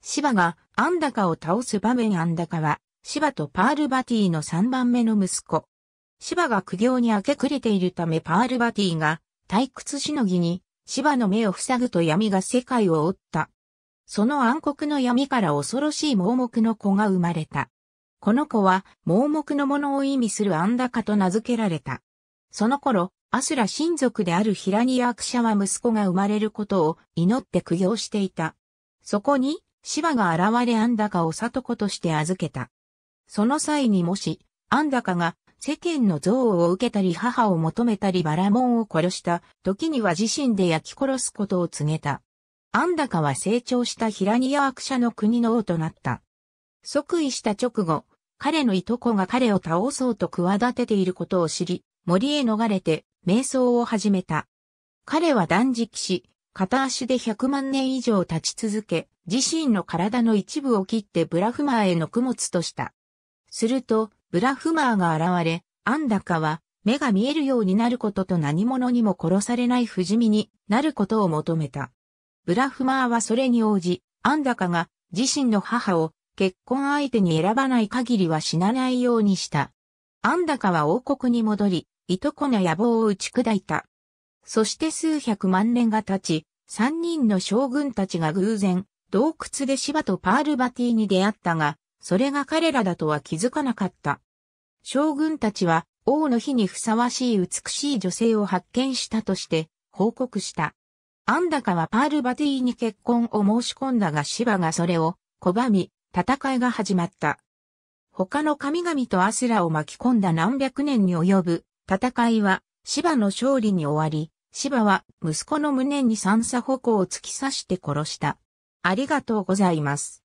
芝がアンダカを倒す場面アンダカは、芝とパールバティの3番目の息子。芝が苦行に明け暮れているためパールバティが退屈しのぎに芝の目を塞ぐと闇が世界を覆った。その暗黒の闇から恐ろしい盲目の子が生まれた。この子は盲目のものを意味するアンダカと名付けられた。その頃、アスラ親族であるヒラニアクシャは息子が生まれることを祈って苦行していた。そこに、芝が現れ安高を里子として預けた。その際にもし、安高が世間の憎悪を受けたり母を求めたりバラモンを殺した時には自身で焼き殺すことを告げた。安高は成長したラニア悪者の国の王となった。即位した直後、彼のいとこが彼を倒そうと企てていることを知り、森へ逃れて、瞑想を始めた。彼は断食し、片足で100万年以上立ち続け、自身の体の一部を切ってブラフマーへの供物とした。すると、ブラフマーが現れ、アンダカは、目が見えるようになることと何者にも殺されない不死身になることを求めた。ブラフマーはそれに応じ、アンダカが自身の母を結婚相手に選ばない限りは死なないようにした。アンダカは王国に戻り、いとこの野望を打ち砕いた。そして数百万年が経ち、三人の将軍たちが偶然、洞窟でシバとパールバティに出会ったが、それが彼らだとは気づかなかった。将軍たちは、王の日にふさわしい美しい女性を発見したとして、報告した。アンダカはパールバティに結婚を申し込んだがシバがそれを拒み、戦いが始まった。他の神々とアスラを巻き込んだ何百年に及ぶ戦いは、シバの勝利に終わり、芝は息子の胸に三叉矛を突き刺して殺した。ありがとうございます。